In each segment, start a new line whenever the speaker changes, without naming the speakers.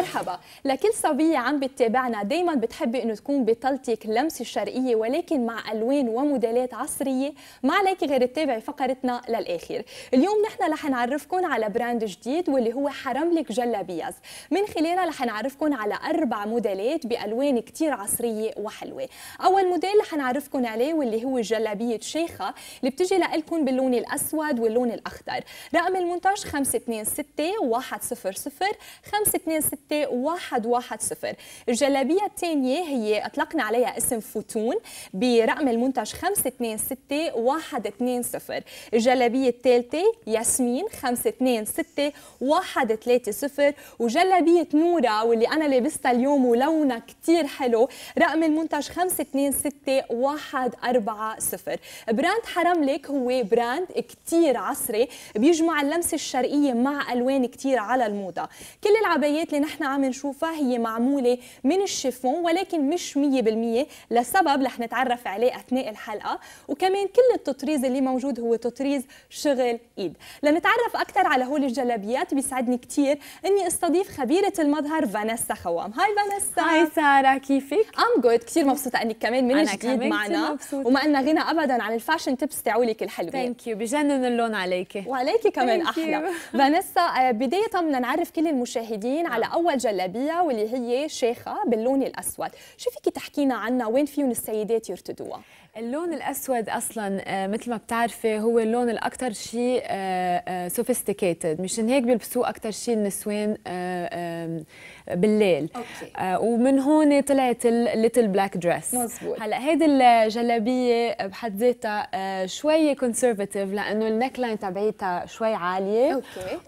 مرحبا لكل صبية عم بتتابعنا دايما بتحبي انه تكون بطلتك لمسة شرقية ولكن مع ألوان وموديلات عصرية ما عليك غير تتابعي فقرتنا للآخر اليوم نحن رح نعرفكم على براند جديد واللي هو حرملك جلابيز من خلالها رح نعرفكم على أربع موديلات بألوان كتير عصرية وحلوة أول موديل رح نعرفكم عليه واللي هو جلابية شيخة اللي بتجي لكم باللون الأسود واللون الأخضر رقم المونتاج 526 100 526 6 الجلابية الثانية هي أطلقنا عليها اسم فوتون برقم المنتج 5 2 الجلابية الثالثة ياسمين 5 2 وجلابية نورة واللي أنا لابستها اليوم ولونها كتير حلو رقم المنتج 5 2 براند حرملك هو براند كتير عصري بيجمع اللمسة الشرقية مع ألوان كتير على الموضة كل العبايات اللي نحن نحن عم نشوفها هي معمولة من الشيفون ولكن مش 100% لسبب رح نتعرف عليه أثناء الحلقة وكمان كل التطريز اللي موجود هو تطريز شغل إيد لنتعرف أكثر على هول الجلابيات بيسعدني كثير إني استضيف خبيرة المظهر فانيسا خوام هاي فانيسا هاي سارة كيفك؟ أم جود كثير مبسوطة إنك كمان من جديد معنا وما أن غنى أبدا عن الفاشن تيبس تاعولك الحلوة ثانك يو بجنن اللون عليكي وعليكي كمان أحلى فانيسا آه، بداية بدنا نعرف كل المشاهدين على آه. أول هو الجلابيه واللي هي شيخه باللون الاسود شو فيك تحكينا عنها وين فيهم السيدات يرتدوها
اللون الاسود اصلا آه، مثل ما بتعرفي هو اللون الاكثر شيء سوفيستيكيتد آه، آه، مشان هيك بيلبسوه اكثر شيء النسوان بالليل أوكي. ومن هون طلعت الليتل بلاك دريس هلا هيدي الجلابيه بحد ذاتها شوي كونسرفاتيف لانه النك لاين تبعيتها شوي عاليه أوكي.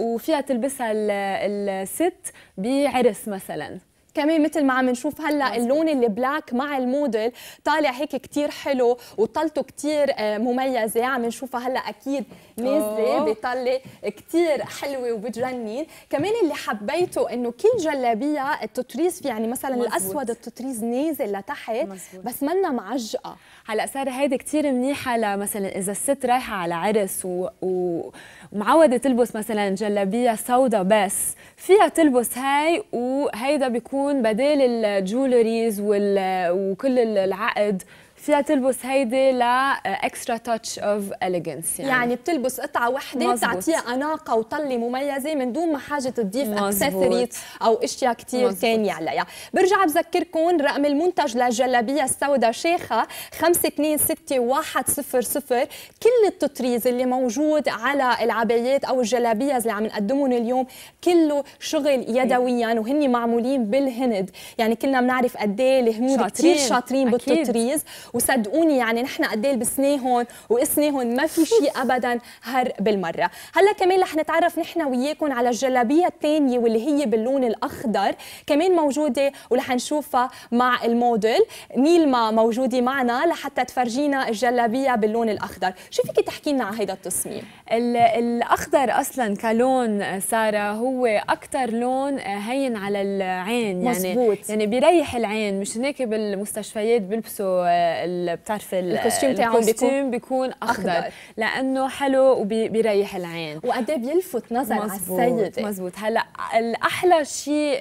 وفيها تلبسها الست بعرس مثلا كمان مثل ما عم نشوف هلا اللون اللي
بلاك مع الموديل طالع هيك كثير حلو وطلته كثير آه، مميزه عم نشوفها هلا اكيد نازله بطله كثير حلوه وبتجنن كمان اللي حبيته انه كل جلابيه التطريز في يعني مثلا مزبوط. الاسود التطريز نازل
لتحت مزبوط. بس منا معجقه هلا ساره هيدي كثير منيحه لمثلا اذا الست رايحه على عرس و... و... ومعوده تلبس مثلا جلابيه سوداء بس فيها تلبس هاي وهيدا بيكون تكون بدال الجولريز وكل العقد فيها تلبس هيدي لاكسترا تاتش اوف اليجنس يعني يعني بتلبس قطعه وحده بتعطيها
اناقه وطله مميزه من دون ما حاجه تضيف اكسسوارز او اشياء كثير ثانيه عليها برجع بذكركم رقم المنتج للجلابيه السوداء شيخه 526100 كل التطريز اللي موجود على العبايات او الجلابيز اللي عم نقدمهم اليوم كله شغل يدويا وهن معمولين بالهند يعني كلنا بنعرف قد ايه الهنود كثير شاطرين بالتطريز وصدقوني يعني نحن قد ايه لبسناهم وقسناهم ما في شيء ابدا هر بالمره هلا كمان رح نتعرف نحن وياكم على الجلابيه الثانيه واللي هي باللون الاخضر كمان موجوده ورح نشوفها مع الموديل نيلما موجوده معنا لحتى تفرجينا الجلابيه باللون الاخضر شو
فيك تحكي لنا على هذا التصميم الاخضر اصلا كلون ساره هو اكثر لون هين على العين يعني مزبوط. يعني بيريح العين مش هيك بالمستشفيات بيلبسوا بتعرف الكوستيم تاعهم بيكون بيكون اخضر, أخضر. لانه حلو وبيريح العين وقد إيه بيلفت نظر مزبوط. على السيده مزبوط هلا الاحلى شيء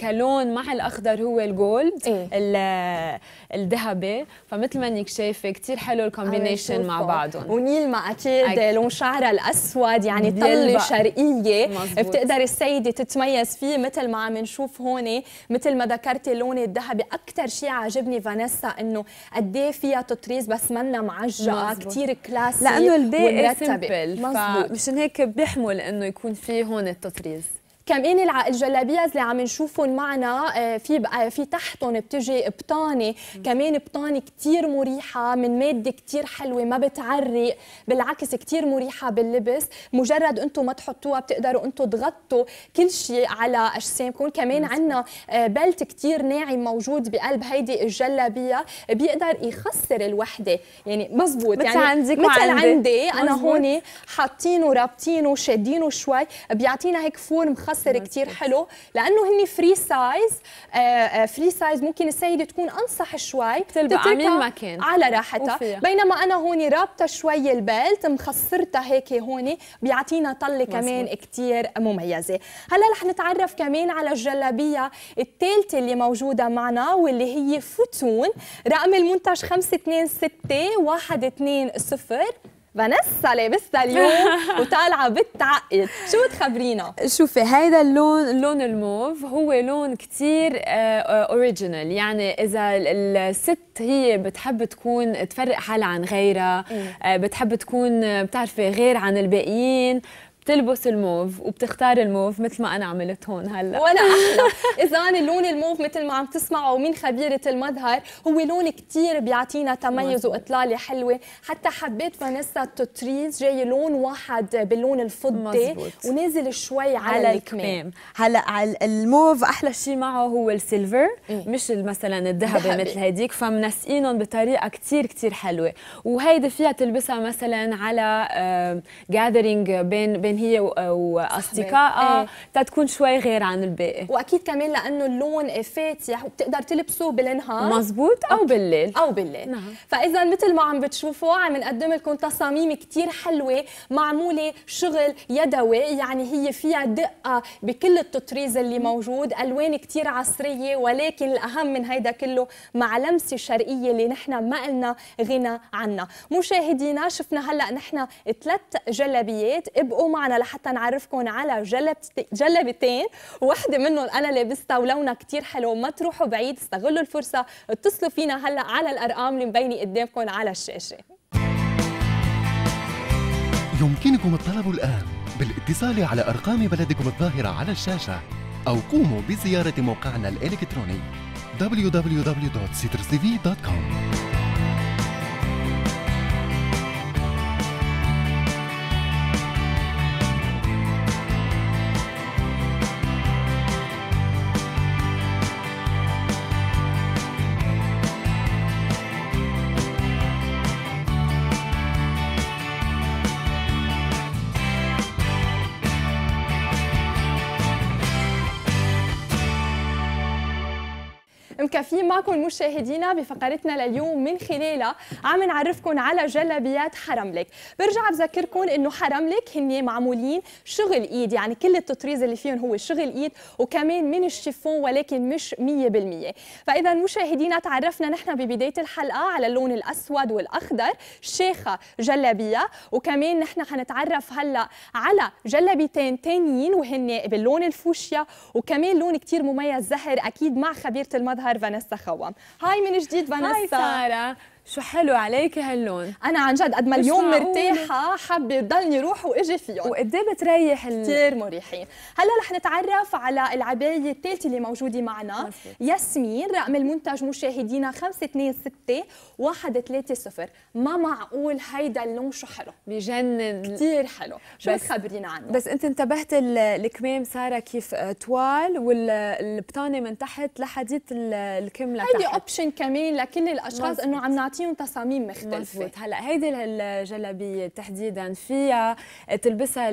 كلون مع الاخضر هو الجولد إيه؟ الذهبي فمثل ما انك شايفه كثير حلو الكومبينيشن مع بعضهم ونيل ما اكيد لون شعرها الاسود يعني طله شرقيه مزبوط.
بتقدر السيده تتميز فيه مثل ما عم نشوف هون مثل ما ذكرتي لون الذهبي اكثر شيء عاجبني فانيسا انه انه قد ايه فيها تطريز بس منا معجقه كثير كلاسيك لانه الباقي سمبل إيه
مشان هيك بيحمل انه يكون في هون التطريز
كمان الجلابيز اللي عم نشوفهم معنا آه، في آه، في تحتهم بتجي بطانه كمان بطانه كثير مريحه من ماده كثير حلوه ما بتعرق بالعكس كثير مريحه باللبس مجرد انتم ما تحطوها بتقدروا انتم تغطوا كل شيء على اجسامكم كمان عندنا آه، بلت كثير ناعم موجود بقلب هيدي الجلابيه بيقدر يخسر الوحده يعني مزبوط مثل يعني عندك مثل عندي, عندي. انا هون حاطينه رابطينه شادينه شوي بيعطينا هيك فور خاص مؤثر كثير حلو لانه هن فري سايز فري سايز ممكن السيده تكون انصح شوي بتلبق على راحتها بينما انا هون رابطه شوي البيلت مخصرتها هيك هون بيعطينا طله كمان كثير مميزه هلا رح نتعرف كمان على الجلابيه الثالثه اللي موجوده معنا واللي هي فوتون رقم المنتج 526 120 فانيسا لابسها اليوم وطالعه بتعقد شو تخبرينا
شوفي هيدا اللون اللون الموف هو لون كثير اوريجينال آه، آه، يعني اذا الست هي بتحب تكون تفرق حالها عن غيرها آه، بتحب تكون بتعرفي غير عن الباقيين بتلبس الموف وبتختار الموف مثل ما انا عملت هون هلا ولا احلى اذا انا لون الموف مثل ما عم تسمعوا من
خبيره المظهر هو لون كثير بيعطينا تميز واطلاله حلوه حتى حبيت فانيسا التوتريز جاي لون واحد باللون الفضي ونزل ونازل شوي على, على الكمام.
هلا هلا الموف احلى شيء معه هو السيلفر إيه. مش مثلا الذهبي مثل هديك فمنسقينهم بطريقه كثير كثير حلوه وهيدي فيها تلبسها مثلا على جاذرينج بين بين بين هي آه، واصدقائها إيه. آه، تتكون شوي غير عن الباقي واكيد
كمان لانه اللون فاتح وبتقدر يعني تلبسه بالنهار مزبوط
او بالليل او بالليل نعم.
فاذا مثل ما عم بتشوفوا عم نقدم لكم تصاميم كثير حلوه معموله شغل يدوي يعني هي فيها دقه بكل التطريز اللي موجود الوان كثير عصريه ولكن الاهم من هيدا كله مع لمسه شرقيه اللي نحن ما قلنا غنى عنها مشاهدينا شفنا هلا نحن ثلاث جلابيات ابقوا مع معنا لحتى نعرفكم على جلبت... جلبتين وحده منهم انا لابستها ولونها كثير حلو ما تروحوا بعيد استغلوا الفرصه اتصلوا فينا هلا على الارقام اللي مبينه قدامكم على الشاشه يمكنكم الطلب الان بالاتصال على ارقام بلدكم الظاهره على الشاشه او قوموا بزياره موقعنا الالكتروني www.citrustv.com مكافيين معكم مشاهدينا بفقرتنا لليوم من خلالها عم نعرفكم على جلابيات حرملك برجع بذكركم انه حرملك هن معمولين شغل ايد يعني كل التطريز اللي فيهم هو شغل ايد وكمان من الشيفون ولكن مش 100% فاذا مشاهدينا تعرفنا نحن ببدايه الحلقه على اللون الاسود والاخضر شيخه جلابيه وكمان نحن حنتعرف هلا على جلابيتين تانيين وهن باللون الفوشيا وكمان لون كثير مميز زهر اكيد مع خبيره المظهر نهار فانيسا خوا هاي من جديد فانيسا هاي سارة شو حلو عليك هاللون انا عن جد قد ما اليوم مرتاحه حابه ضلني روح واجي فيهم وقد ايه بتريح ال... كثير مريحين هلا رح نتعرف على العبايه الثالثه اللي موجوده معنا مصر. ياسمين رقم المنتج مشاهدينا 526 130 ما معقول هيدا
اللون شو حلو بجنن كثير حلو شو بتخبرينا عنه بس انت انتبهت الكمام ساره كيف آه، طوال والبطانه من تحت لحديت الكم لتحت هيدي اوبشن كمان لكل الاشخاص انه عم نعطي فيهم تصاميم مختلفه هلا هيدي الجلابيه تحديدا فيها تلبسها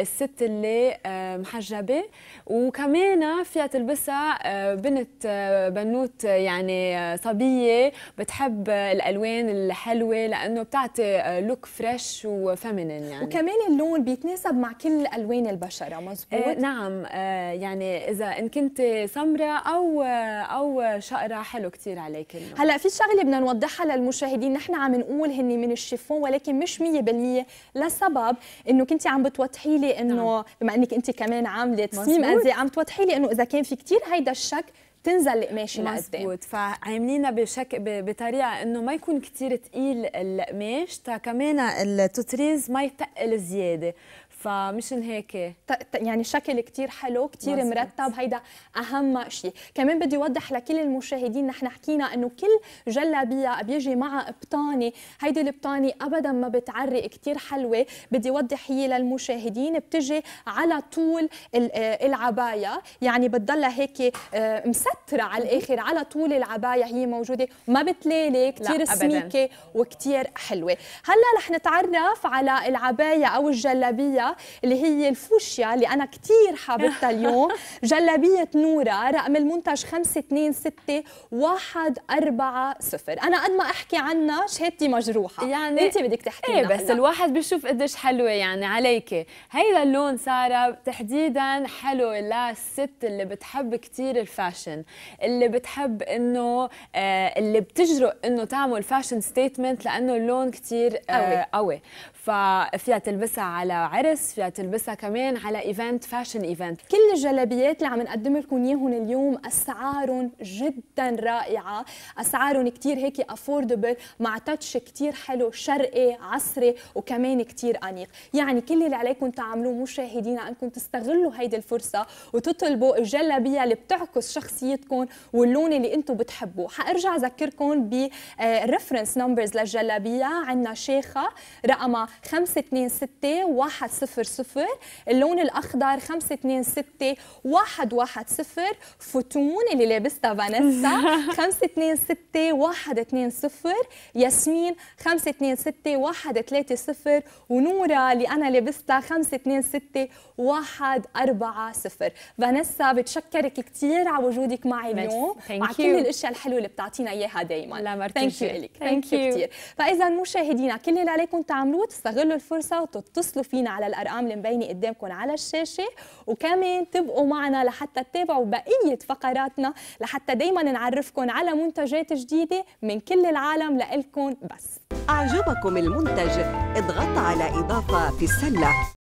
الست اللي آه، محجبه وكمان فيها تلبسها آه، بنت آه، بنوت يعني صبيه بتحب الالوان الحلوه لانه بتعطي لوك فريش وفيمينين يعني وكمان اللون بيتناسب مع كل الوان البشره مزبوط إيه، نعم. آه نعم يعني اذا ان كنت سمراء او او شقراء حلو كثير عليك اللون. هلا في شغله بدنا نوضحها للمشاهدين المشاهدين نحن عم نقول هن من الشيفون ولكن
مش 100% لسبب انه كنت عم بتوضحي لي انه نعم. بما انك انت كمان عامله تصميم ازياء عم
توضحي لي انه اذا كان في كثير هيدا الشك تنزل القماشه لقدام مزبوط فعاملينها بشك ب... بطريقه انه ما يكون كثير ثقيل القماش تا كمان التوتريز ما يتقل زياده فمشان هيك يعني شكل
كتير حلو كتير مرتب هيدا اهم شيء كمان بدي اوضح لكل المشاهدين نحن حكينا انه كل جلابيه بيجي معها بطانه هيدي البطانه ابدا ما بتعرق كتير حلوه بدي اوضح هي للمشاهدين بتجي على طول آه، العبايه يعني بتضلها هيك آه، مستره على الاخر على طول العبايه هي موجوده ما بتلالي كتير سميكه وكتير حلوه هلا رح نتعرف على العبايه او الجلابيه اللي هي الفوشيا اللي أنا كثير حابتها اليوم جلابية نورة رقم المنتج 526140
أنا قد ما أحكي عنها شهادتي مجروحة يعني أنت بدك تحكي إيه بس الواحد بيشوف قديش حلوة يعني عليكي هيدا اللون سارة تحديدا حلو للست اللي بتحب كثير الفاشن اللي بتحب انه آه اللي بتجرؤ انه تعمل فاشن ستيتمنت لانه اللون كثير آه، قوي آه قوي ففيها تلبسها على عرس بس فيها تلبسها كمان على ايفنت فاشن ايفنت كل
الجلابيات اللي عم نقدم لكم اياهم اليوم اسعارهم جدا رائعه اسعارهم كثير هيك افوردبل مع تاتش كثير حلو شرقي عصري وكمان كثير انيق يعني كل اللي عليكم تعملوه مشاهدينا انكم تستغلوا هيدي الفرصه وتطلبوا الجلابيه اللي بتعكس شخصيتكم واللون اللي انتم بتحبوه حارجع اذكركم بريفرنس نمبرز آه، للجلابيه عندنا شيخه رقمها 526 صفر اللون الأخضر 526 110 فوتون اللي لابستها فانيسا 526 صفر ياسمين 526 130 ونورا اللي أنا لابستها 526 140 فانيسا بتشكرك كثير على وجودك معي اليوم مع كل الأشياء الحلوة اللي بتعطينا إياها دايما لا مرتجي ثانك يو لك ثانك يو كثير فإذا مشاهدينا كل اللي عليكم تعملوه تستغلوا الفرصة وتتصلوا فينا على الأرض الارقام اللي مبينه قدامكم على الشاشه وكمان تبقوا معنا لحتى تتابعوا بقيه فقراتنا لحتى دائما نعرفكم على منتجات جديده من كل العالم لكم بس
اعجبكم المنتج اضغط على اضافه في السله